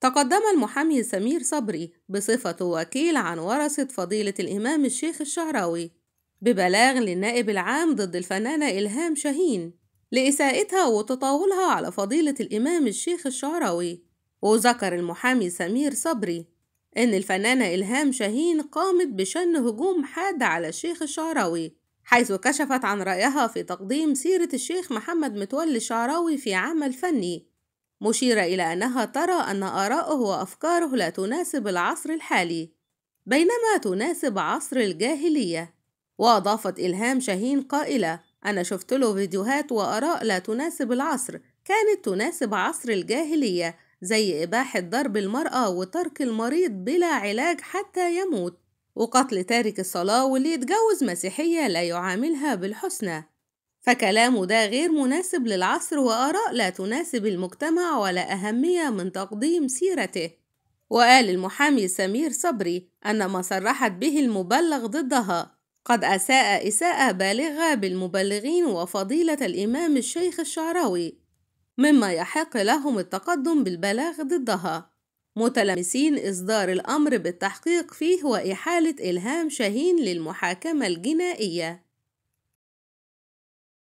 تقدم المحامي سمير صبري بصفته وكيل عن ورثة فضيلة الإمام الشيخ الشهراوي ببلاغ للنائب العام ضد الفنانة إلهام شاهين لإساءتها وتطاولها على فضيلة الإمام الشيخ الشعراوي وذكر المحامي سمير صبري إن الفنانة إلهام شاهين قامت بشن هجوم حاد على الشيخ الشعراوي حيث كشفت عن رأيها في تقديم سيرة الشيخ محمد متولي الشعراوي في عمل فني مشيرة إلى أنها ترى أن آراءه وأفكاره لا تناسب العصر الحالي بينما تناسب عصر الجاهلية وأضافت إلهام شاهين قائلة أنا شفت له فيديوهات وآراء لا تناسب العصر كانت تناسب عصر الجاهلية زي إباحة ضرب المرأة وترك المريض بلا علاج حتى يموت وقتل تارك الصلاة واللي يتجوز مسيحية لا يعاملها بالحسنى فكلامه ده غير مناسب للعصر وآراء لا تناسب المجتمع ولا أهمية من تقديم سيرته وقال المحامي سمير صبري أن ما صرحت به المبلغ ضدها قد أساء إساءة بالغة بالمبلغين وفضيلة الإمام الشيخ الشعراوي مما يحق لهم التقدم بالبلاغ ضدها متلمسين إصدار الأمر بالتحقيق فيه وإحالة إلهام شاهين للمحاكمة الجنائية